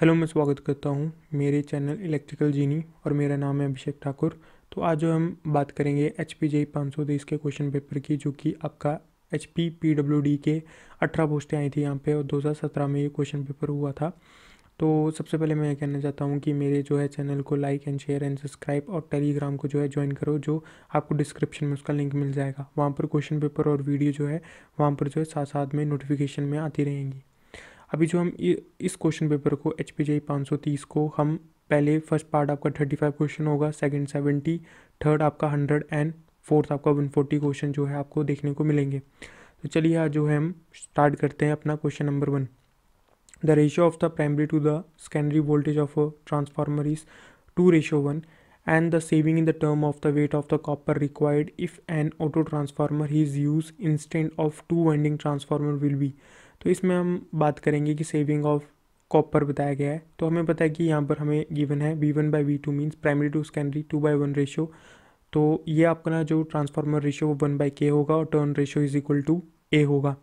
hello मैं स्वागत करता हूँ मेरे चैनल इलेक्ट्रिकल जीनी और मेरा नाम है अभिषेक ठाकुर तो आज जो हम बात करेंगे एच पी जे पाँच सौ तेईस के क्वेश्चन पेपर की जो कि आपका H P P W D के अठारह पोस्टें आई थी यहाँ पे और दो हज़ार सत्रह में ये क्वेश्चन पेपर हुआ था तो सबसे पहले मैं ये कहना चाहता हूँ कि मेरे जो है चैनल को like and share and subscribe और टेलीग्राम को जो है ज्वाइन करो जो आपको डिस्क्रिप्शन में उसका लिंक मिल जाएगा वहाँ पर क्वेश्चन पेपर और वीडियो जो है वहाँ पर जो है साथ साथ में नोटिफिकेशन में आती रहेंगी अभी जो हम इस क्वेश्चन पेपर को एच पी जे पाँच सौ तीस को हम पहले फर्स्ट पार्ट आपका थर्टी फाइव क्वेश्चन होगा सेकंड सेवेंटी थर्ड आपका हंड्रेड एंड फोर्थ आपका वन फोर्टी क्वेश्चन जो है आपको देखने को मिलेंगे तो चलिए आज जो है हम स्टार्ट करते हैं अपना question number one the ratio of the primary to the secondary voltage of transformer is two ratio one and the saving in the term of the weight of the copper required if an auto transformer is use instant of two winding transformer will be तो इसमें हम बात करेंगे कि saving of copper बताया गया है तो हमें पता है कि यहाँ पर हमें गिवन है V one by V two means primary to secondary two by one ratio तो ये आपका जो ट्रांसफार्मर रेशियो वो वन बाई के होगा और turn ratio is equal to A होगा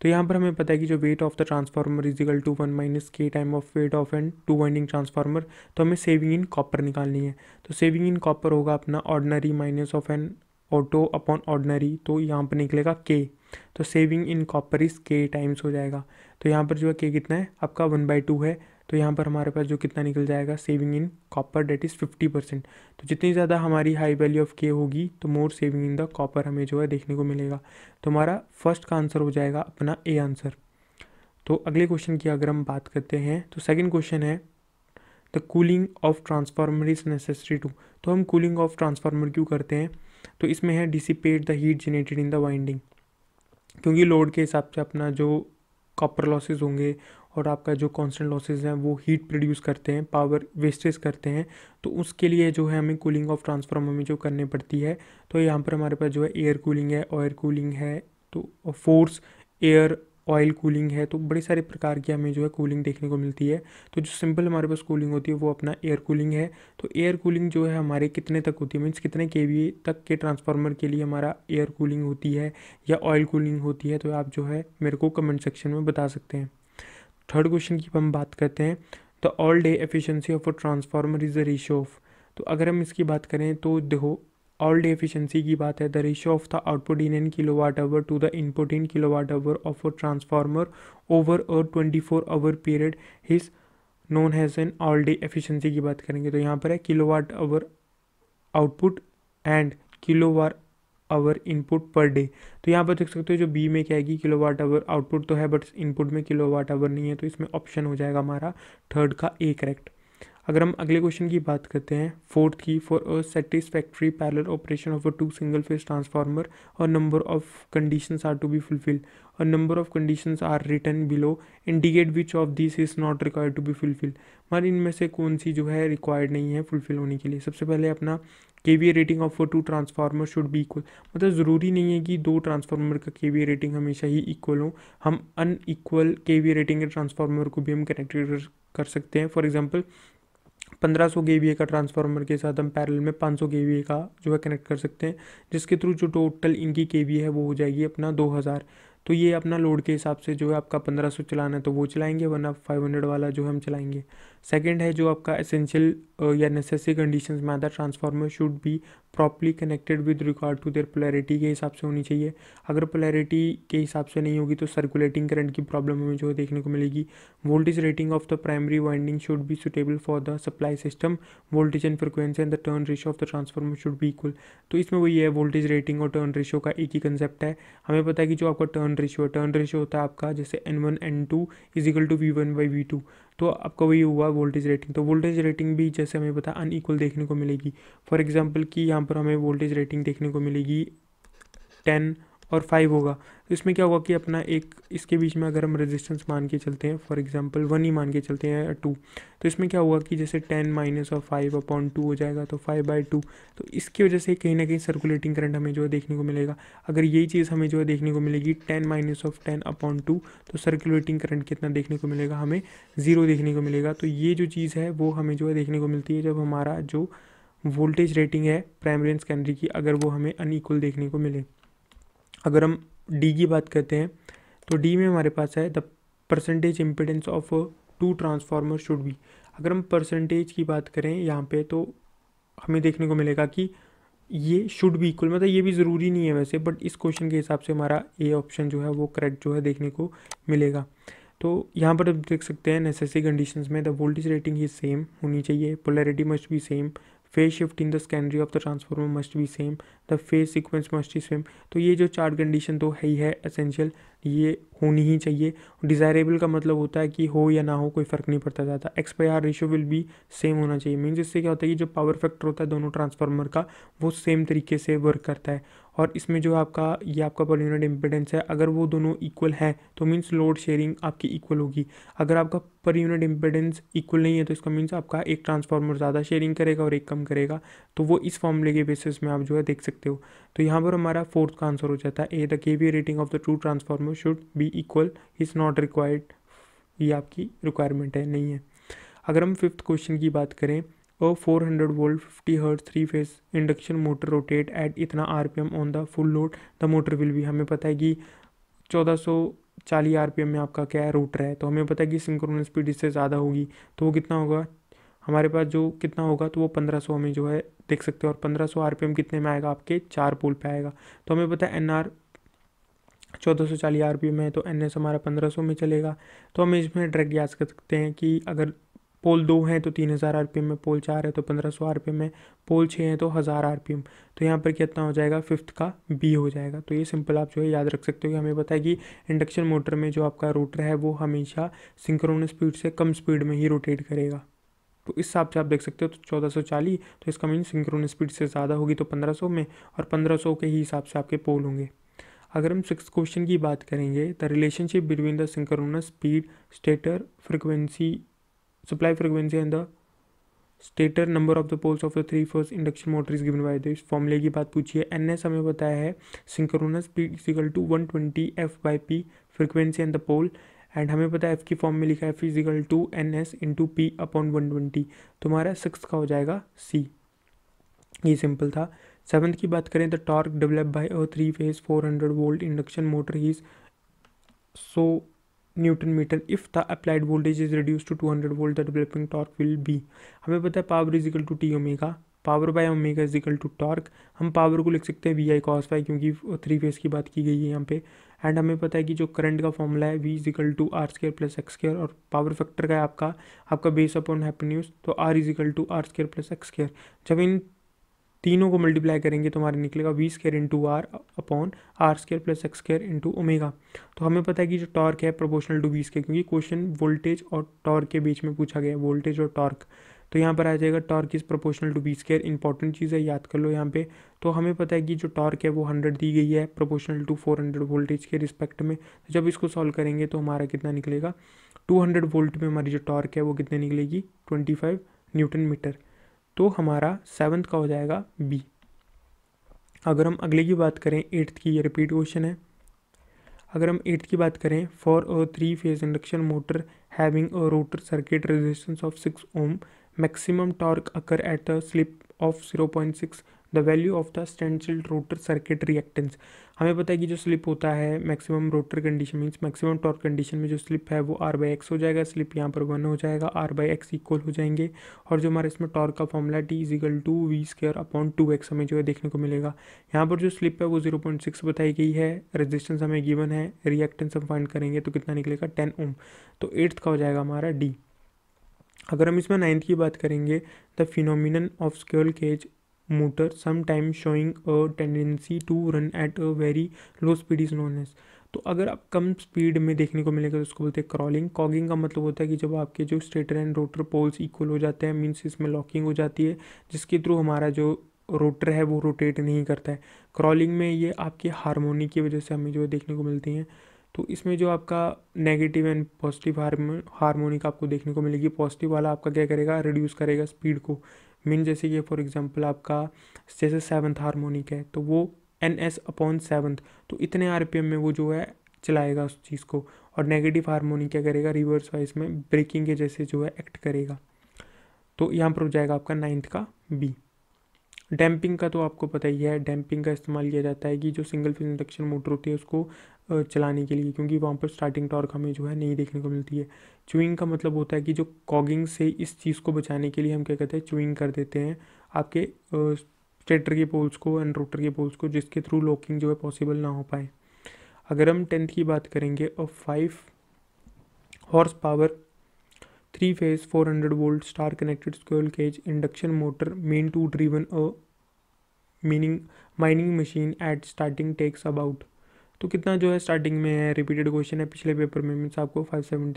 तो यहाँ पर हमें पता है कि जो weight of the transformer is equal to one minus K time of weight of and two winding transformer तो हमें सेविंग इन कॉपर निकालनी है तो सेविंग इन कॉपर होगा अपना ordinary minus of an auto upon ordinary तो यहाँ पर निकलेगा के तो saving in copper is K times हो जाएगा तो यहाँ पर जो है के कितना है आपका वन बाई टू है तो यहाँ पर हमारे पास जो कितना निकल जाएगा saving in copper that is fifty percent तो जितनी ज़्यादा हमारी हाई वैल्यू ऑफ के होगी तो more saving in the copper हमें जो है देखने को मिलेगा तो हमारा फर्स्ट का आंसर हो जाएगा अपना ए आंसर तो अगले क्वेश्चन की अगर हम बात करते हैं तो सेकेंड क्वेश्चन है the cooling of transformer is necessary to तो हम कूलिंग ऑफ ट्रांसफार्मर क्यों करते हैं तो इसमें है dissipate the heat generated in the winding क्योंकि लोड के हिसाब से अपना जो कॉपर लॉसेज होंगे और आपका जो कांस्टेंट लॉसेज हैं वो हीट प्रोड्यूस करते हैं पावर वेस्टेज करते हैं तो उसके लिए जो है हमें कूलिंग ऑफ ट्रांसफार्मर में जो करनी पड़ती है तो यहाँ पर हमारे पास जो है एयर कूलिंग है ऑयर कूलिंग है तो फोर्स एयर ऑयल कूलिंग है तो बड़े सारे प्रकार की हमें जो है कूलिंग देखने को मिलती है तो जो सिंपल हमारे पास कूलिंग होती है वो अपना एयर कूलिंग है तो एयर कूलिंग जो है हमारे कितने तक होती है मीन्स कितने के वी तक के ट्रांसफार्मर के लिए हमारा एयर कूलिंग होती है या ऑयल कूलिंग होती है तो आप जो है मेरे को कमेंट सेक्शन में बता सकते हैं थर्ड क्वेश्चन की हम बात करते हैं the all day efficiency of a transformer is the ratio of तो अगर हम इसकी बात करें तो देखो ऑल डे एफिशिएंसी की बात है the ratio of the output in an kilowatt hour to the input in kilowatt hour of a transformer over a twenty four hour period is known as an all day efficiency की बात करेंगे तो यहाँ पर है kilowatt hour output and kilowatt hour input per day तो यहाँ पर देख सकते हो जो बी में क्या है किलो वाट आवर आउटपुट तो है बट इनपुट में किलो वाट आवर नहीं है तो इसमें ऑप्शन हो जाएगा हमारा थर्ड का ए करेक्ट अगर हम अगले क्वेश्चन की बात करते हैं फोर्थ की for a satisfactory parallel operation of a two single phase transformer और number of conditions are to be fulfil और number of conditions are written below indicate which of this is not required to be fulfil मान इनमें से कौन सी जो है required नहीं है फुलफिल होने के लिए सबसे पहले अपना K V rating of two transformer should be equal मतलब ज़रूरी नहीं है कि दो ट्रांसफार्मर का के वी रेटिंग हमेशा ही इक्वल हो हम unequal K V rating के ट्रांसफार्मर को भी हम कनेक्ट कर सकते हैं फॉर एग्जाम्पल पंद्रह सौ के का ट्रांसफार्मर के साथ हम पैरल में पाँच सौ के का जो है कनेक्ट कर सकते हैं जिसके थ्रू जो टोटल इनकी के है वो हो जाएगी अपना दो हज़ार तो ये अपना लोड के हिसाब से जो है आपका पंद्रह सौ चलाना है तो वो चलाएंगे वरना फाइव हंड्रेड वाला जो है हम चलाएंगे सेकेंड है जो आपका एसेंशियल uh, या नेसेसरी कंडीशन में आता है transformer should be properly connected with regard to their polarity के हिसाब से होनी चाहिए अगर पोलैरिटी के हिसाब से नहीं होगी तो सर्कुलेटिंग करंट की प्रॉब्लम हमें जो देखने को मिलेगी voltage rating of the primary winding should be suitable for the supply system voltage and frequency and the turn ratio of the transformer should be equal तो इसमें वही है वोल्टेज रेटिंग और टर्न रेशो का एक ही कंसेप्ट है हमें पता है कि जो आपका टर्न रेशो है टर्न रेशो होता है आपका जैसे N one N two is equal to V one by V two तो आपका वही हुआ वोल्टेज रेटिंग तो वोल्टेज रेटिंग भी जैसे हमें पता अनईक्वल देखने को मिलेगी फॉर एग्जाम्पल कि यहाँ पर हमें वोल्टेज रेटिंग देखने को मिलेगी टेन और फाइव होगा तो इसमें क्या होगा कि अपना एक इसके बीच में अगर हम रेजिस्टेंस मान के चलते हैं फॉर एग्जांपल वन ही मान के चलते हैं टू तो इसमें क्या होगा कि जैसे टेन माइनस और फाइव अपॉन टू हो जाएगा तो फाइव बाई टू तो इसकी वजह से कहीं ना कहीं सर्कुलेटिंग करंट हमें जो है देखने को मिलेगा अगर यही चीज़ हमें जो है देखने को मिलेगी ten minus of ten upon two तो सर्कुलेटिंग करंट कितना देखने को मिलेगा हमें ज़ीरो देखने को मिलेगा तो ये जो चीज़ है वो हमें जो है देखने को मिलती है जब हमारा जो वोल्टेज रेटिंग है प्राइमरी एंड सेकेंडरी की अगर वो हमें अनईक्वल देखने को मिले अगर हम डी की बात करते हैं तो डी में हमारे पास है the percentage impedance of two transformer should be अगर हम परसेंटेज की बात करें यहाँ पे तो हमें देखने को मिलेगा कि ये शुड भी इक्वल मतलब ये भी ज़रूरी नहीं है वैसे बट इस क्वेश्चन के हिसाब से हमारा ए ऑप्शन जो है वो करेक्ट जो है देखने को मिलेगा तो यहाँ पर आप देख सकते हैं नेसेसरी कंडीशंस में द वोल्टेज रेटिंग ही सेम होनी चाहिए पोलैरिटी मस्ट भी same phase in the secondary of the transformer must be same the phase sequence must be same तो ये जो चार कंडीशन तो है ही है असेंशियल ये होनी ही चाहिए डिज़ायरेबल का मतलब होता है कि हो या ना हो कोई फ़र्क नहीं पड़ता ज़्यादा X by R ratio will भी सेम होना चाहिए मीन्स इससे क्या होता है कि जो पावर फैक्टर होता है दोनों ट्रांसफार्मर का वो सेम तरीके से वर्क करता है और इसमें जो आपका ये आपका पर यूनिट इम्पिडेंस है अगर वो दोनों इक्वल है तो मीन्स लोड शेयरिंग आपकी इक्वल होगी अगर आपका पर यूनिट इम्पिडेंस इक्वल नहीं है तो इसका मीन्स आपका एक ट्रांसफार्मर ज़्यादा शेयरिंग करेगा और एक कम करेगा तो वो इस फॉर्मूले के बेसिस में आप जो है देख सकते हो तो यहाँ पर हमारा फोर्थ का आंसर हो जाता है A the K V rating of the two transformer should be equal is not required ये आपकी रिक्वायरमेंट है नहीं है अगर हम फिफ्थ क्वेश्चन की बात करें A 400 volt 50 hertz three phase induction motor rotate at इतना rpm on the full load the motor will be हमें पता है कि 1440 rpm में आपका क्या है रोटर है तो हमें पता है कि सिंक्रोनस स्पीड इससे ज़्यादा होगी तो वो कितना होगा हमारे पास जो कितना होगा तो वो 1500 हमें जो है देख सकते हो और 1500 आरपीएम कितने में आएगा आपके चार पोल पे आएगा तो हमें पता है एन आर चौदह सौ चालीस आर में है तो एन एस हमारा पंद्रह सौ में चलेगा तो हम इसमें ड्रैग याद कर सकते हैं कि अगर पोल दो हैं तो तीन हज़ार आर में पोल चार है तो पंद्रह सौ आर में पोल छः हैं तो हज़ार आर तो यहाँ पर कितना हो जाएगा फिफ्थ का बी हो जाएगा तो ये सिंपल आप जो है याद रख सकते हो कि हमें पता है कि इंडक्शन मोटर में जो आपका रोटर है वो हमेशा सिंक्रोनस स्पीड से कम स्पीड में ही रोटेट करेगा तो इस हिसाब से आप देख सकते हो तो चौदह सौ चालीस तो इसका मीन सिंक्रोन स्पीड से ज़्यादा होगी तो पंद्रह सौ में और पंद्रह सौ के ही हिसाब से आपके पोल होंगे अगर हम सिक्स क्वेश्चन की बात करेंगे the relationship between the synchronous speed stator frequency supply frequency and the stator number of the poles of the three first induction motor is given by the इस फॉर्मूले की बात पूछिए एन एस हमें बताया है synchronous P equal to one twenty F by P frequency and the pole एंड हमें पता है एफ की फॉर्म में लिखा है F equal to N S into P upon one twenty तुम्हारा सिक्स का हो जाएगा सी ये सिंपल था सेवन्थ की बात करें तो torque develop by a three phase four hundred volt induction motor ही सो newton meter if the applied voltage is reduce to two hundred volt the developing torque will be हमें पता है power is to T omega power by omega is to torque हम power को लिख सकते हैं वी आई कॉस वाई क्योंकि three phase की बात की गई है यहाँ पे एंड हमें पता है कि जो करंट का फॉर्मूला है V is to R square plus X square और पावर फैक्टर का है आपका आपका बेस अपॉन हैप्पी न्यूज़ तो R is to R square plus X square जब इन तीनों को मल्टीप्लाई करेंगे तो हमारे निकलेगा V square into R upon R square plus X square into omega तो हमें पता है कि जो टॉर्क है प्रोपोर्शनल टू वी स्केयर क्योंकि क्वेश्चन वोल्टेज और टॉर्क के बीच में पूछा गया वोल्टेज और टॉर्क तो यहाँ पर आ जाएगा torque is proportional to V square important चीज़ है याद कर लो यहाँ पे तो हमें पता है कि जो टॉर्क है वो हंड्रेड दी गई है proportional to four hundred voltage के रिस्पेक्ट में तो जब इसको सॉल्व करेंगे तो हमारा कितना निकलेगा टू हंड्रेड वोल्ट में हमारी जो टॉर्क है वो कितने निकलेगी ट्वेंटी फाइव न्यूटन मीटर तो हमारा सेवन्थ का हो जाएगा बी अगर हम अगले की बात करें एट्थ की ये रिपीट क्वेश्चन है अगर हम एट्थ की बात करें for a three phase induction motor having a rotor circuit resistance of six ohm maximum torque occur at a slip of zero point six the value of the standstill rotor circuit reactance हमें पता है कि जो slip होता है maximum rotor condition means maximum torque condition में जो slip है वो आर बाई एक्स हो जाएगा स्लिप यहाँ पर वन हो जाएगा आर बाई एक्स इक्वल हो जाएंगे और जो हमारे इसमें टॉर्क का formula T equal to V square upon two X हमें जो है देखने को मिलेगा यहाँ पर जो स्लिप है वो जीरो पॉइंट सिक्स बताई गई है रेजिस्टेंस हमें गिवन है रिएक्टेंस हम फाइंड करेंगे तो कितना निकलेगा टेन ओम तो एट्थ का हो जाएगा हमारा डी अगर हम इसमें नाइन्थ की बात करेंगे the phenomenon of squirrel cage motor sometimes showing a tendency to run at a very low speed is known as तो अगर आप कम स्पीड में देखने को मिलेगा तो उसको बोलते हैं क्रॉलिंग कॉगिंग का मतलब होता है कि जब आपके जो stator and rotor poles equal हो जाते हैं मीन्स इसमें लॉकिंग हो जाती है जिसके थ्रू हमारा जो रोटर है वो रोटेट नहीं करता है क्रॉलिंग में ये आपके हारमोनी की वजह से हमें जो देखने को मिलती हैं तो इसमें जो आपका नेगेटिव एंड पॉजिटिव हारमोनिक आपको देखने को मिलेगी पॉजिटिव वाला आपका क्या करेगा रिड्यूस करेगा स्पीड को मीन जैसे कि फॉर एग्जांपल आपका जैसे सेवन्थ हारमोनिक है तो वो एन एस अपॉन सेवन्थ तो इतने आर में वो जो है चलाएगा उस चीज़ को और नेगेटिव हारमोनिक क्या करेगा रिवर्स वाइज में ब्रेकिंग के जैसे जो है एक्ट करेगा तो यहाँ पर हो जाएगा आपका नाइन्थ का बी डैम्पिंग का तो आपको पता ही है डैम्पिंग का इस्तेमाल किया जाता है कि जो सिंगल फेज इंडक्शन मोटर होती है उसको चलाने के लिए क्योंकि वहाँ पर स्टार्टिंग टॉर्क हमें जो है नहीं देखने को मिलती है चुइंग का मतलब होता है कि जो कॉगिंग से इस चीज़ को बचाने के लिए हम क्या कहते हैं चुइंग कर देते हैं आपके स्टेटर के पोल्स को एंड रोटर के पोल्स को जिसके थ्रू लॉकिंग जो है पॉसिबल ना हो पाए अगर हम टेंथ की बात करेंगे और five horse power three phase hundred volt star connected squirrel cage induction motor meant to driven a meaning mining machine at starting takes about तो कितना जो है स्टार्टिंग में है रिपीटेड क्वेश्चन है पिछले पेपर में मीन्स आपको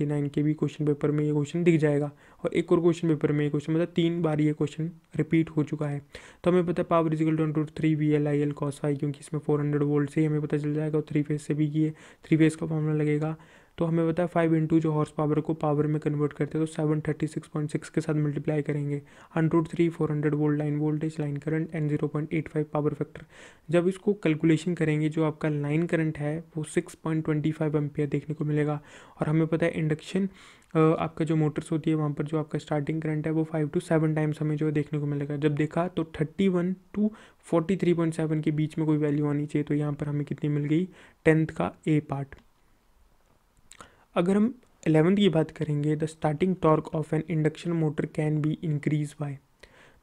नाइन के भी क्वेश्चन पेपर में ये क्वेश्चन दिख जाएगा और एक और क्वेश्चन पेपर में ये क्वेश्चन मतलब तीन बार ये क्वेश्चन रिपीट हो चुका है तो हमें पता है power equal to two three V L I L cos five क्योंकि इसमें फोर हंड्रेड वोल्ट से ही हमें पता चल जाएगा और थ्री फेज से भी ये थ्री फेज का फॉर्मूला लगेगा तो हमें पता है फाइव इंटू जो हॉर्स पावर को पावर में कन्वर्ट करते हैं तो seven thirty six point six के साथ मल्टीप्लाई करेंगे hundred three four hundred volt line voltage line current and zero point eight five power factor जब इसको कैलकुलेशन करेंगे जो आपका लाइन करंट है वो six point twenty five ampere देखने को मिलेगा और हमें पता है इंडक्शन आपका जो मोटर्स होती है वहाँ पर जो आपका स्टार्टिंग करंट है वो फाइव टू सेवन टाइम्स हमें जो है देखने को मिलेगा जब देखा तो thirty one two forty three point seven के बीच में कोई वैल्यू आनी चाहिए तो यहाँ पर हमें कितनी मिल गई टेंथ का ए पार्ट अगर हम एलेवंथ की बात करेंगे the starting torque of an induction motor can be increase by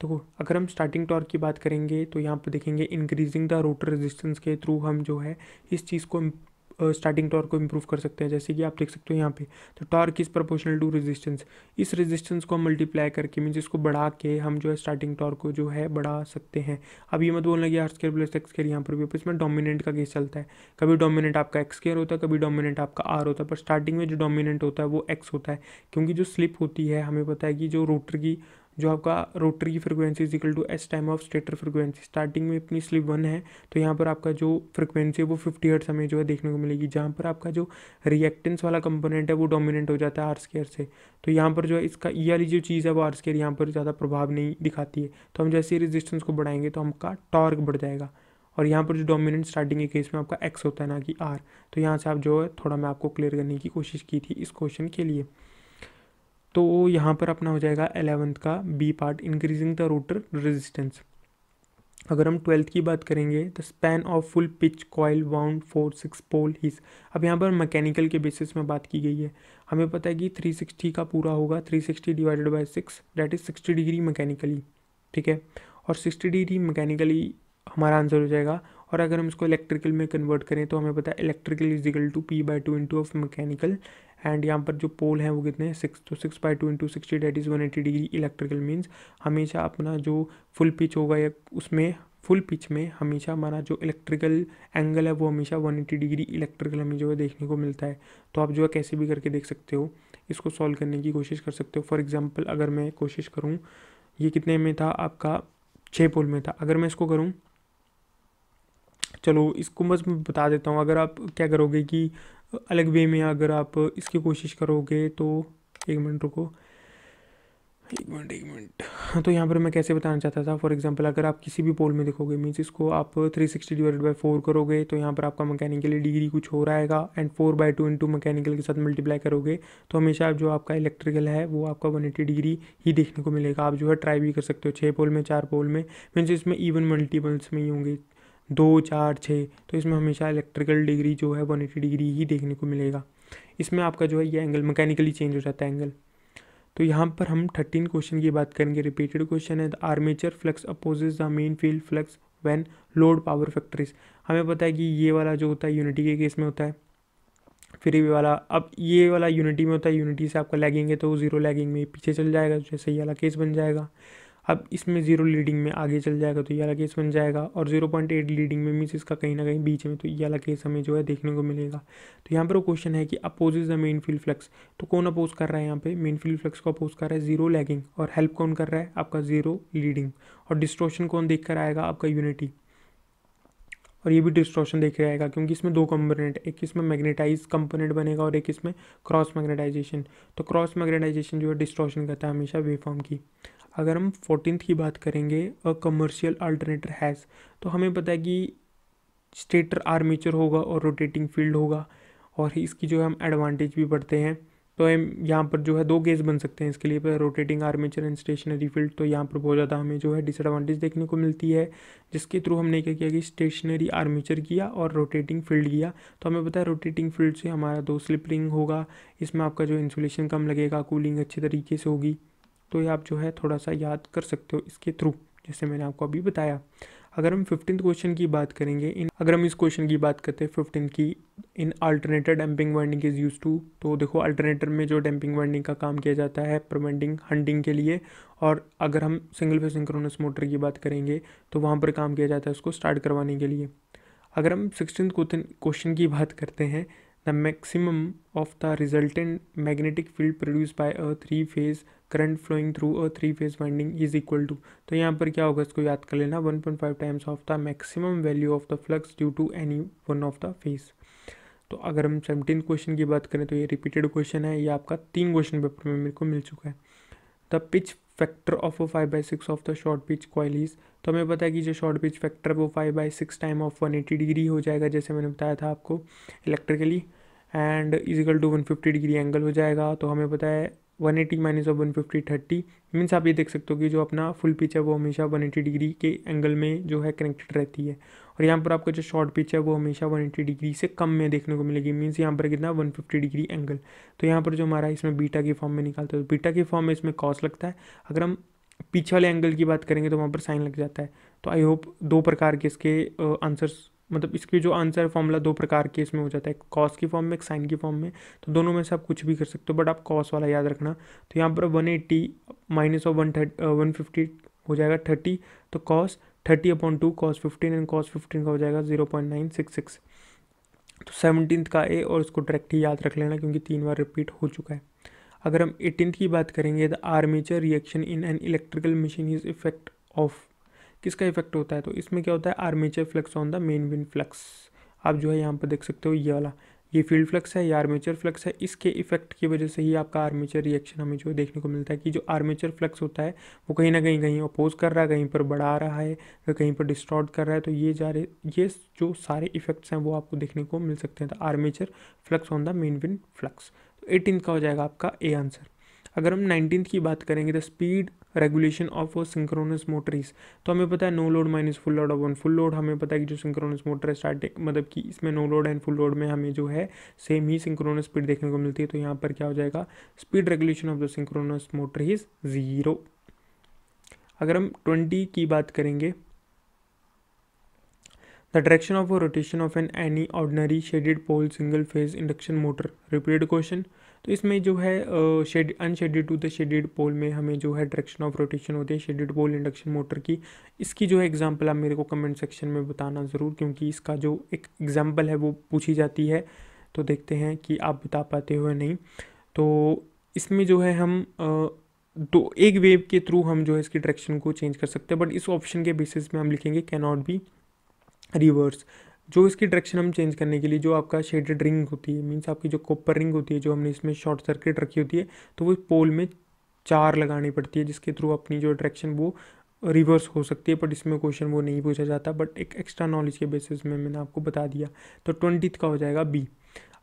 तो अगर हम स्टार्टिंग टॉर्क की बात करेंगे तो यहाँ पर देखेंगे इंक्रीजिंग द रोटर रेजिस्टेंस के थ्रू हम जो है इस चीज़ को स्टार्टिंग टॉर्क को इम्प्रूव कर सकते हैं जैसे कि आप देख सकते हो यहाँ पे तो torque is proportional to resistance इस रेजिस्टेंस को हम मल्टीप्लाई करके मीन इसको बढ़ा के हम जो है स्टार्टिंग टॉर्क को जो है बढ़ा सकते हैं अब ये मत बोलना कि R square plus X square यहाँ पर भी इसमें डोमिनेंट का केस चलता है कभी डोमिनेंट आपका एक्स स्केयर होता है कभी डोमिनेंट आपका आर होता है पर स्टार्टिंग में जो डोमिनेंट होता है वो एक्स होता है क्योंकि जो स्लिप होती है हमें पता है कि जो रोटर की जो आपका रोटरी की frequency equal to S time of stator frequency starting में अपनी स्लिप वन है तो यहाँ पर आपका जो फ्रिक्वेंसी है वो फिफ्टी हर्ट्स हमें जो है देखने को मिलेगी जहाँ पर आपका जो रिएक्टेंस वाला कंपोनेंट है वो डोमिनेंट हो जाता है आर स्केयर से तो यहाँ पर जो है इसका ई वाली जो चीज़ है वो आर स्केयर यहाँ पर ज़्यादा प्रभाव नहीं दिखाती है तो हम जैसे रेजिस्टेंस को बढ़ाएंगे तो हमका टॉर्क बढ़ जाएगा और यहाँ पर जो डोमिनेंट स्टार्टिंग के केस में आपका एक्स होता है ना कि आर तो यहाँ से आप जो है थोड़ा मैं आपको क्लियर करने की कोशिश की थी इस क्वेश्चन के लिए तो यहाँ पर अपना हो जाएगा एलेवंथ का B part increasing the rotor resistance अगर हम ट्वेल्थ की बात करेंगे the span of full pitch coil wound four six pole is अब यहाँ पर मैकेनिकल के बेसिस में बात की गई है हमें पता है कि थ्री सिक्सटी का पूरा होगा three sixty divided by six that is sixty degree mechanically ठीक है और सिक्सटी डिग्री मैकेनिकली हमारा आंसर हो जाएगा और अगर हम इसको इलेक्ट्रिकल में कन्वर्ट करें तो हमें पता है electrical is equal to P by two into of mechanical and यहाँ पर जो पोल है वो कितने हैं सिक्स तो six by two into sixty that is one eighty degree electrical means हमेशा अपना जो फुल पिच होगा या उसमें फुल पिच में हमेशा हमारा जो इलेक्ट्रिकल एंगल है वो हमेशा वन एटी डिग्री इलेक्ट्रिकल हमें जो है देखने को मिलता है तो आप जो है कैसे भी करके देख सकते हो इसको सॉल्व करने की कोशिश कर सकते हो फॉर एग्ज़ाम्पल अगर मैं कोशिश करूँ ये कितने में था आपका छः पोल में था अगर मैं इसको करूँ चलो इसको बस मैं बता देता हूँ अगर आप क्या करोगे कि अलग वे में अगर आप इसकी कोशिश करोगे तो एक मिनट रुको एक मिनट एक मिनट हाँ, तो यहाँ पर मैं कैसे बताना चाहता था फॉर एग्जांपल अगर आप किसी भी पोल में देखोगे मीन्स इसको आप 360 सिक्सटी डिवाइड बाई फोर करोगे तो यहाँ पर आपका मैकेनिकली डिग्री कुछ हो रहा रहेगा and four by two into mechanical के साथ मल्टीप्लाई करोगे तो हमेशा आप जो आपका इलेक्ट्रिकल है वो आपका वन एट्टी डिग्री ही देखने को मिलेगा आप जो है ट्राई भी कर सकते हो छः पोल में चार पोल में मीन्स इसमें इवन मल्टीपल्स में ही होंगे दो चार छः तो इसमें हमेशा इलेक्ट्रिकल डिग्री जो है वन एटी डिग्री ही देखने को मिलेगा इसमें आपका जो है ये एंगल मैकेनिकली चेंज हो जाता है एंगल तो यहाँ पर हम थर्टीन क्वेश्चन की बात करेंगे रिपीटेड क्वेश्चन है the armature flux opposes the main field flux when load power factories हमें पता है कि ये वाला जो होता है यूनिटी के केस में होता है फिर ये वाला अब ये वाला यूनिटी में होता है यूनिटी से आपका लैगिंग है तो जीरो लैगिंग में पीछे चल जाएगा जैसे ये वाला केस बन जाएगा अब इसमें जीरो लीडिंग में आगे चल जाएगा तो ये वाला केस बन जाएगा और जीरो पॉइंट एट लीडिंग में मीस इसका कहीं ना कहीं बीच में तो ये वाला केस हमें जो है देखने को मिलेगा तो यहाँ पर वो क्वेश्चन है कि oppose is the main field flux तो कौन अपोज कर रहा है यहाँ पे मेन फील्ड फ्लक्स को अपोज कर रहा है जीरो लैगिंग और हेल्प कौन कर रहा है आपका जीरो लीडिंग और डिस्ट्रोशन कौन देख कर आएगा आपका यूनिटी और ये भी डिस्ट्रॉशन देख रहेगा क्योंकि इसमें दो कंपोनेंट एक इसमें मैग्नेटाइज कंपोनेंट बनेगा और एक इसमें क्रॉस मैग्नेटाइजेशन तो क्रॉस मैग्नेटाइजेशन जो है डिस्ट्रॉशन करता है हमेशा वेफॉर्म की अगर हम फोर्टीन की बात करेंगे अ कमर्शियल अल्टरनेटर हैज़ तो हमें पता है कि स्टेटर आर्मेचर होगा और रोटेटिंग फील्ड होगा और इसकी जो है हम एडवांटेज भी बढ़ते हैं तो यहाँ पर जो है दो गेज बन सकते हैं इसके लिए rotating armature and stationary field तो यहाँ पर बहुत ज़्यादा हमें जो है डिसएडवांटेज देखने को मिलती है जिसके थ्रू हमने क्या किया कि स्टेशनरी आर्मेचर किया और रोटेटिंग फील्ड किया तो हमें पता है रोटेटिंग फील्ड से हमारा दो स्लिप रिंग होगा इसमें आपका जो इंसुलेशन कम लगेगा कूलिंग अच्छे तरीके से होगी तो ये आप जो है थोड़ा सा याद कर सकते हो इसके थ्रू जैसे मैंने आपको अभी बताया अगर हम फिफ्टीन क्वेश्चन की बात करेंगे इन अगर हम इस क्वेश्चन की बात करते हैं फिफ्टीन की in alternator damping winding is use to तो देखो अल्टरनेटर में जो डैम्पिंग वाइंडिंग का काम किया जाता है प्रिवेंटिंग हंडिंग के लिए और अगर हम सिंगल फेस सिंक्रोनस मोटर की बात करेंगे तो वहाँ पर काम किया जाता है उसको स्टार्ट करवाने के लिए अगर हम सिक्सटीन क्वेश्चन की बात करते हैं the maximum of the resultant magnetic field produced by a three phase current flowing through a three phase winding is equal to तो यहाँ पर क्या होगा इसको याद कर लेना one point five times of the maximum value of the flux due to any one of the phase तो अगर हम सेवनटीन क्वेश्चन की बात करें तो ये रिपीटेड क्वेश्चन है ये आपका तीन क्वेश्चन पेपर में मेरे को मिल चुका है the pitch factor of five by six of the short pitch coil is तो हमें पता है कि जो शॉर्ट पिच फैक्टर है वो five by six time of one eighty degree हो जाएगा जैसे मैंने बताया था आपको electrically and equal to one fifty degree angle हो जाएगा तो हमें पता है one eighty minus of one fifty thirty means आप ये देख सकते हो कि जो अपना फुल पिच है वो हमेशा वन एटी डिग्री के एंगल में जो है कनेक्टेड रहती है और यहाँ पर आपका जो शॉर्ट पिच है वो हमेशा एट्टी डिग्री से कम में देखने को मिलेगी मीन्स यहाँ पर कितना फिफ्टी डिग्री एंगल तो यहाँ पर जो हमारा इसमें बीटा के फॉर्म में निकालता है तो बीटा के फॉर्म में इसमें कॉस लगता है अगर हम पीछे वाले एंगल की बात करेंगे तो वहाँ पर साइन लग जाता है तो आई होप दो प्रकार के इसके आंसर्स मतलब इसके जो आंसर फॉर्मूला दो प्रकार के इसमें हो जाता है एक कॉस की फॉर्म में एक साइन की फॉर्म में तो दोनों में से आप कुछ भी कर सकते हो बट आप कॉस वाला याद रखना तो यहाँ पर वन एट्टी माइनस और वन थर्ट वन फिफ्टी हो जाएगा थर्टी तो cos thirty upon two cos fifteen and cos fifteen का हो जाएगा zero point nine six six तो सेवनटीन का ए और उसको डायरेक्ट ही याद रख लेना क्योंकि तीन बार रिपीट हो चुका है अगर हम एटीन की बात करेंगे the armature reaction in an electrical machine is effect of किसका इफेक्ट होता है तो इसमें क्या होता है armature flux on the main win flux आप जो है यहाँ पर देख सकते हो ये वाला ये फील्ड फ्लक्स है या आर्मेचर फ्लक्स है इसके इफेक्ट की वजह से ही आपका आर्मेचर रिएक्शन हमें जो देखने को मिलता है कि जो आर्मेचर फ्लक्स होता है वो कहीं ना कहीं कहीं अपोज कर रहा है कहीं पर बढ़ा रहा है कहीं पर डिस्ट्रॉड कर रहा है तो ये जा रहे ये जो सारे इफेक्ट्स हैं वो आपको देखने को मिल सकते हैं तो armature flux on the main win flux तो एटीन का हो जाएगा आपका ए आंसर अगर हम नाइनटीन की बात करेंगे द तो speed regulation of synchronous motors तो हमें पता है no load minus full load one full load हमें पता है कि जो सिंक्रोनस मोटर है स्टार्टिंग मतलब कि इसमें no load and full load में हमें जो है सेम ही सिंक्रोनस स्पीड देखने को मिलती है तो यहाँ पर क्या हो जाएगा speed regulation of the synchronous motor is zero अगर हम ट्वेंटी की बात करेंगे the direction of rotation of an any ordinary shaded pole single phase induction motor repeated question तो इसमें जो है shade unshaded to the shaded pole में हमें जो है डायरेक्शन ऑफ रोटेशन होती है शेडेड पोल इंडक्शन मोटर की इसकी जो है एग्जाम्पल आप मेरे को कमेंट सेक्शन में बताना ज़रूर क्योंकि इसका जो एक एग्ज़ाम्पल है वो पूछी जाती है तो देखते हैं कि आप बता पाते हो या नहीं तो इसमें जो है हम दो एक वेव के थ्रू हम जो है इसकी डायरेक्शन को चेंज कर सकते हैं बट इस ऑप्शन के बेसिस में हम लिखेंगे कैन नॉट बी रिवर्स जो इसकी डायरेक्शन हम चेंज करने के लिए जो आपका शेडेड रिंग होती है मीन्स आपकी जो कॉपर रिंग होती है जो हमने इसमें शॉर्ट सर्किट रखी होती है तो वो पोल में चार लगानी पड़ती है जिसके थ्रू अपनी जो डायरेक्शन वो रिवर्स हो सकती है बट इसमें क्वेश्चन वो नहीं पूछा जाता बट एक एक्स्ट्रा नॉलेज के बेसिस में मैंने आपको बता दिया तो ट्वेंटी का हो जाएगा बी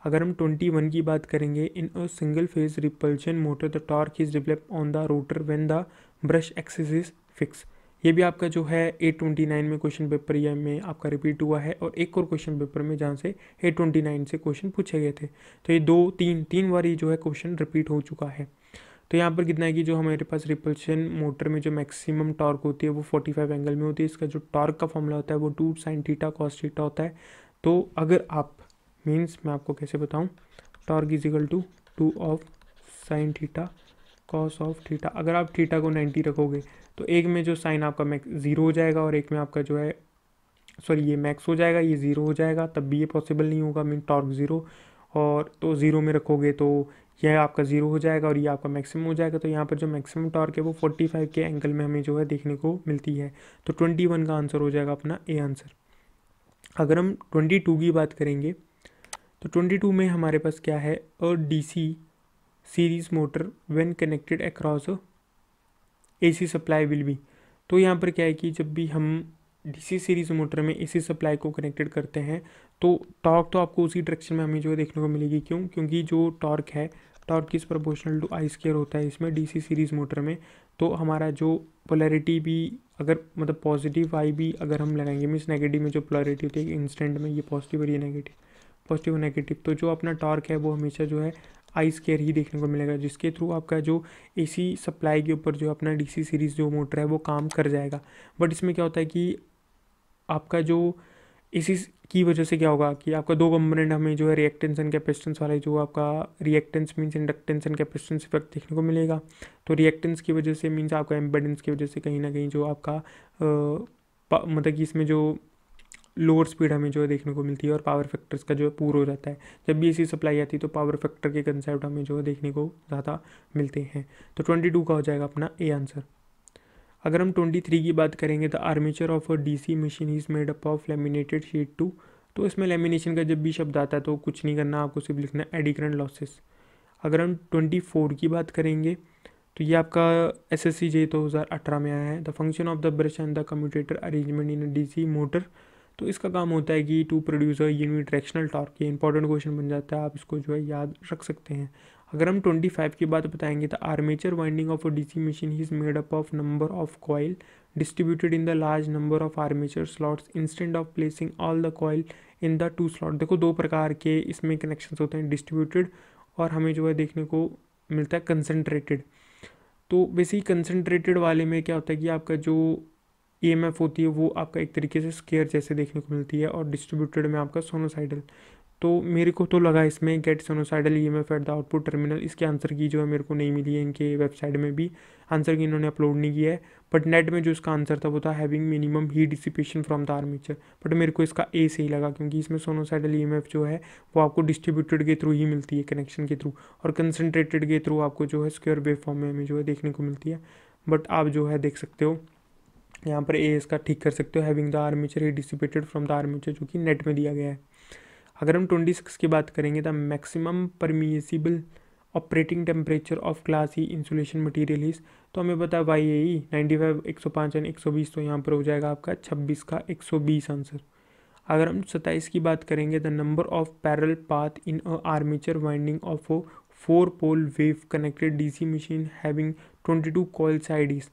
अगर हम ट्वेंटी वन की बात करेंगे in a single phase repulsion motor the torque is develop on the rotor when the brush axis is fix ये भी आपका जो है ए ट्वेंटी नाइन में क्वेश्चन पेपर या में आपका रिपीट हुआ है और एक और क्वेश्चन पेपर में जहाँ से ए ट्वेंटी नाइन से क्वेश्चन पूछे गए थे तो ये दो तीन तीन बार ये जो है क्वेश्चन रिपीट हो चुका है तो यहाँ पर कितना है कि जो हमारे पास रिपल्शन मोटर में जो मैक्सिमम टॉर्क होती है वो 45 एंगल में होती है इसका जो टॉर्क का फॉर्मूला होता है वो two sine theta cos theta होता है तो अगर आप मीन्स मैं आपको कैसे बताऊँ torque equal to two of sine theta cos of theta अगर आप थीटा को 90 रखोगे तो एक में जो साइन आपका मैक्स ज़ीरो हो जाएगा और एक में आपका जो है सॉरी ये मैक्स हो जाएगा ये ज़ीरो हो जाएगा तब भी ये पॉसिबल नहीं होगा मीन टॉर्क ज़ीरो और तो ज़ीरो में रखोगे तो यह आपका ज़ीरो हो जाएगा और ये आपका मैक्सिमम हो जाएगा तो यहाँ पर जो मैक्सिमम टॉर्क है वो 45 के एंगल में हमें जो है देखने को मिलती है तो 21 का आंसर हो जाएगा अपना ए आंसर अगर हम 22 की बात करेंगे तो 22 में हमारे पास क्या है a DC series motor when connected across a AC supply will be तो यहाँ पर क्या है कि जब भी हम डीसी सीरीज मोटर में एसी सप्लाई को कनेक्टेड करते हैं तो टॉर्क तो आपको उसी डायरेक्शन में हमें जो है देखने को मिलेगी क्यों क्योंकि जो टॉर्क है टॉर्क किस प्रोपोर्शनल टू आई स्केयर होता है इसमें डीसी सीरीज मोटर में तो हमारा जो पोलैरिटी भी अगर मतलब पॉजिटिव आई भी अगर हम लगाएंगे मीन्स नेगेटिव में जो पोलैरिटी होती है इंस्टेंट में ये पॉजिटिव और ये नेगेटिव पॉजिटिव नेगेटिव तो जो अपना टॉर्क है वो हमेशा जो है आई स्केयर ही देखने को मिलेगा जिसके थ्रू आपका जो एसी सप्लाई के ऊपर जो अपना डीसी सीरीज़ जो मोटर है वो काम कर जाएगा बट इसमें क्या होता है कि आपका जो सी की वजह से क्या होगा कि आपका दो कंपोनेंट हमें जो है रिएक्टेंस एंड कैपेसिटेंस वाला जो आपका reactance means inductance and capacitance effect देखने को मिलेगा तो रिएक्टेंस की वजह से मीन्स आपका एम्बेडेंस की वजह से कहीं ना कहीं जो आपका मतलब कि इसमें जो लोअर स्पीड हमें जो है देखने को मिलती है और पावर फैक्टर्स का जो है पूर हो जाता है जब भी ऐसी सप्लाई आती है तो पावर फैक्टर के कंसेप्ट हमें जो है देखने को ज़्यादा मिलते हैं तो ट्वेंटी टू का हो जाएगा अपना ए आंसर अगर हम ट्वेंटी थ्री की बात करेंगे तो armature of a D C machine is made up of laminated sheet to तो इसमें लेमिनेशन का जब भी शब्द आता है तो कुछ नहीं करना आपको सिर्फ लिखना है एडिक्रेंट लॉसेस अगर हम ट्वेंटी फोर की बात करेंगे तो ये आपका एस एस सी जे दो हज़ार अठारह में आया है the function of the brush and the commutator arrangement in D C motor तो इसका काम होता है कि to producer unit directional torque ये इंपॉर्टेंट क्वेश्चन बन जाता है आप इसको जो है याद रख सकते हैं अगर हम 25 की बात बताएंगे तो armature winding of a DC machine is made up of number of coil distributed in the large number of armature slots instant of placing all the coil in the two slot देखो दो प्रकार के इसमें connections होते हैं distributed और हमें जो है देखने को मिलता है कंसनट्रेटेड तो बेसिक कंसनट्रेटेड वाले में क्या होता है कि आपका जो ई e होती है वो आपका एक तरीके से स्केयर जैसे देखने को मिलती है और डिस्ट्रीब्यूटेड में आपका सोनोसाइडल तो मेरे को तो लगा इसमें get sinusoidal E M F at the output terminal इसके आंसर की जो है मेरे को नहीं मिली है इनके वेबसाइट में भी आंसर की इन्होंने अपलोड नहीं किया है बट नेट में जो इसका आंसर था वो था having minimum heat dissipation from the armature but मेरे को इसका ए से ही लगा क्योंकि इसमें सोनोसाइडल ई एम एफ जो है वो आपको डिस्ट्रीब्यूटेड के थ्रू ही मिलती है कनेक्शन के थ्रू और कंसनट्रेटेड के थ्रू आपको जो है स्क्योर वेव फॉर्म में जो है देखने को मिलती है बट आप जो है देख सकते हो यहाँ पर ए इसका ठीक कर सकते हो having the armature heat dissipated from the armature जो कि नेट में दिया गया है अगर हम ट्वेंटी सिक्स की बात करेंगे the maximum permissible operating temperature of class ही इंसुलेशन मटीरियल इस तो हमें पता है वाई ए नाइन्टी फाइव एक सौ पाँच एंड एक सौ बीस तो यहाँ पर हो जाएगा आपका छब्बीस का एक सौ बीस आंसर अगर हम सत्ताईस की बात करेंगे the number of parallel path in a winding of a four pole wave connected D C machine having twenty two coil side is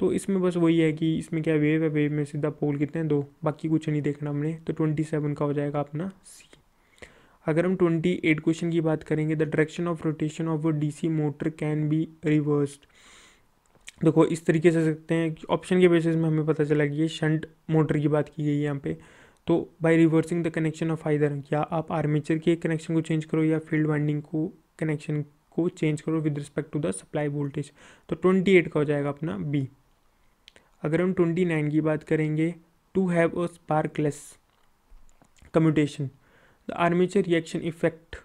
तो इसमें बस वही है कि इसमें क्या वेव है वेव में सीधा पोल कितने हैं दो बाकी कुछ नहीं देखना हमने तो ट्वेंटी सेवन का हो जाएगा अपना सी अगर हम ट्वेंटी एट क्वेश्चन की बात करेंगे the direction of rotation of DC motor can be reversed देखो इस तरीके से सकते हैं ऑप्शन के बेसिस में हमें पता चला कि ये शंट मोटर की बात की गई है यहाँ पे तो by reversing the connection of either क्या आप आर्मेचर के कनेक्शन को चेंज करो या फील्ड वाइंडिंग को कनेक्शन को चेंज करो with respect to the supply voltage तो ट्वेंटी एट का हो जाएगा अपना बी अगर हम ट्वेंटी नाइन की बात करेंगे to have a sparkless commutation the armature reaction effect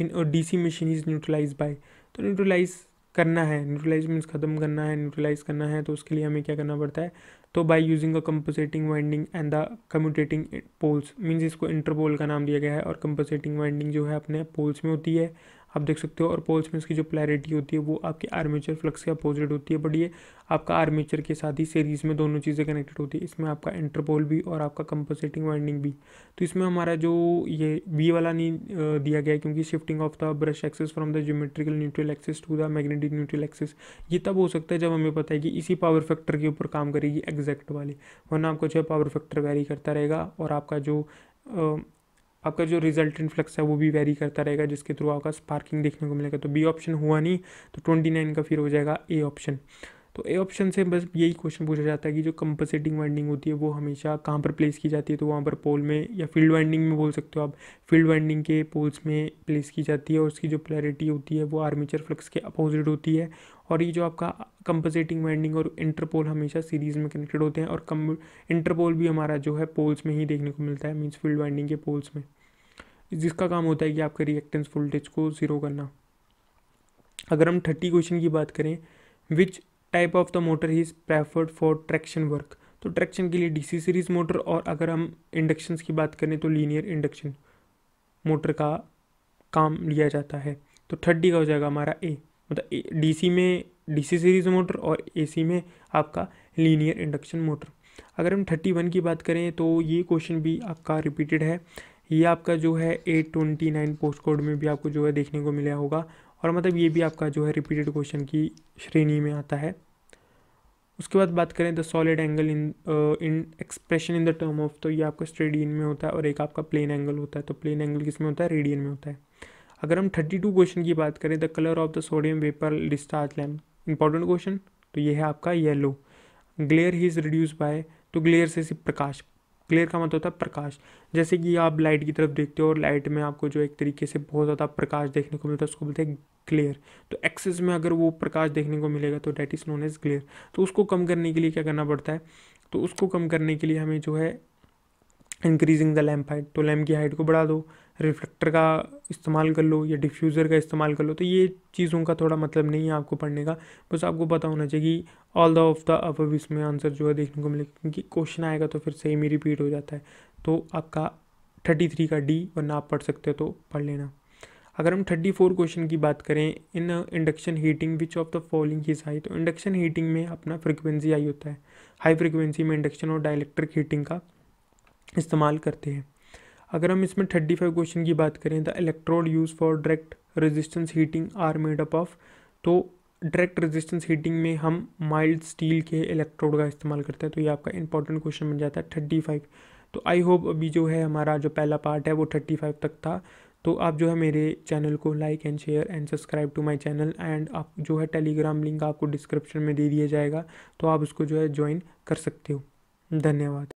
in a C machine is neutralize by तो न्यूट्रलाइज करना है न्यूट्रलाइज मीन्स ख़त्म करना है न्यूट्रलाइज करना है तो उसके लिए हमें क्या करना पड़ता है तो by using a compensating winding and the commutating poles means इसको इंटरपोल का नाम दिया गया है और कम्पोजेटिंग वाइंडिंग जो है अपने पोल्स में होती है आप देख सकते हो और पोल्स में इसकी जो प्लैरिटी होती है वो आपके आर्मेचर फ्लक्स के अपोजिट होती है बट ये आपका आर्मेचर के साथ ही सीरीज में दोनों चीज़ें कनेक्टेड होती है इसमें आपका इंटरपोल भी और आपका कंपोजिटिंग वाइंडिंग भी तो इसमें हमारा जो ये वी वाला नहीं दिया गया क्योंकि shifting of the brush axis from the geometrical neutral axis to the magnetic neutral axis ये तब हो सकता है जब हमें पता है कि इसी पावर फैक्टर के ऊपर काम करेगी एग्जैक्ट वाली वरना आपका जो है पावर फैक्टर वेरी करता रहेगा और आपका जो आपका जो रिजल्ट फ्लक्स है वो भी वेरी करता रहेगा जिसके थ्रू आपका स्पार्किंग देखने को मिलेगा तो बी ऑप्शन हुआ नहीं तो ट्वेंटी नाइन का फिर हो जाएगा ए ऑप्शन तो ए ऑप्शन से बस यही क्वेश्चन पूछा जाता है कि जो कंपनसेटिंग वाइंडिंग होती है वो हमेशा कहाँ पर प्लेस की जाती है तो वहाँ पर पोल में या फील्ड वाइंडिंग में बोल सकते हो आप फील्ड वाइंडिंग के पोल्स में प्लेस की जाती है और उसकी जो प्लेरिटी होती है वो आर्मेचर फ्लक्स के अपोजिट होती है और ये जो आपका कंपनसेटिंग वाइंडिंग और इंटरपोल हमेशा सीरीज़ में कनेक्टेड होते हैं और कम इंटरपोल भी हमारा जो है पोल्स में ही देखने को मिलता है मीन्स फील्ड वाइंडिंग के पोल्स में जिसका काम होता है कि आपके रिएक्टेंस वोल्टेज को ज़ीरो करना अगर हम थर्टी क्वेश्चन की बात करें which type of the motor ही is preferred for traction work तो ट्रैक्शन के लिए डीसी सीरीज मोटर और अगर हम इंडक्शंस की बात करें तो लीनियर इंडक्शन मोटर का काम लिया जाता है तो थर्टी का हो जाएगा हमारा ए मतलब डीसी में डीसी सीरीज मोटर और एसी में आपका लीनियर इंडक्शन मोटर अगर हम थर्टी वन की बात करें तो ये क्वेश्चन भी आपका रिपीटेड है ये आपका जो है eight twenty nine post code में भी आपको जो है देखने को मिला होगा और मतलब ये भी आपका जो है रिपीटेड क्वेश्चन की श्रेणी में आता है उसके बाद बात करें the solid angle in in expression in the term of तो ये आपका स्ट्रेडियन में होता है और एक आपका प्लेन एंगल होता है तो प्लेन एंगल किस में होता है रेडियन में होता है अगर हम थर्टी टू क्वेश्चन की बात करें the colour of the sodium vapour discharge lamp important question तो ये है आपका येलो ग्लेयर ही इज़ रिड्यूस बाय तो ग्लेयर से सिर्फ प्रकाश ग्लेयर का मतलब होता है प्रकाश जैसे कि आप लाइट की तरफ देखते हो और लाइट में आपको जो एक तरीके से बहुत ज़्यादा प्रकाश देखने को मिलता है उसको बोलते हैं ग्लेयर तो एक्सेस में अगर वो प्रकाश देखने को मिलेगा तो that is known as glare तो उसको कम करने के लिए क्या करना पड़ता है तो उसको कम करने के लिए हमें जो है इंक्रीजिंग द लैम्प हाइट तो लैम्प की हाइट को बढ़ा दो रिफ्लेक्टर का इस्तेमाल कर लो या डिफ्यूज़र का इस्तेमाल कर लो तो ये चीज़ों का थोड़ा मतलब नहीं है आपको पढ़ने का बस आपको पता होना चाहिए कि ऑल द ऑफ द अब इसमें आंसर जो है देखने को मिलेगा क्योंकि क्वेश्चन आएगा तो फिर सेम ही रिपीट हो जाता है तो आपका थर्टी थ्री का डी वरना आप पढ़ सकते हो तो पढ़ लेना अगर हम थर्टी फोर क्वेश्चन की बात करें in induction heating which of the following is high तो इंडक्शन हीटिंग में अपना फ्रिक्वेंसी हाई होता है हाई फ्रिक्वेंसी में इंडक्शन और डायलैक्ट्रिक हीटिंग का इस्तेमाल करते हैं अगर हम इसमें थर्टी फाइव क्वेश्चन की बात करें the electrode use for direct resistance heating are made up of तो डायरेक्ट रेजिस्टेंस हीटिंग में हम माइल्ड स्टील के इलेक्ट्रोड का इस्तेमाल करते हैं तो ये आपका इंपॉर्टेंट क्वेश्चन बन जाता है थर्टी फाइव तो आई होप अभी जो है हमारा जो पहला पार्ट है वो थर्टी फाइव तक था तो आप जो है मेरे चैनल को like and share and subscribe to my channel and आप जो है टेलीग्राम लिंक आपको डिस्क्रिप्शन में दे दिया जाएगा तो आप उसको जो है ज्वाइन कर सकते हो धन्यवाद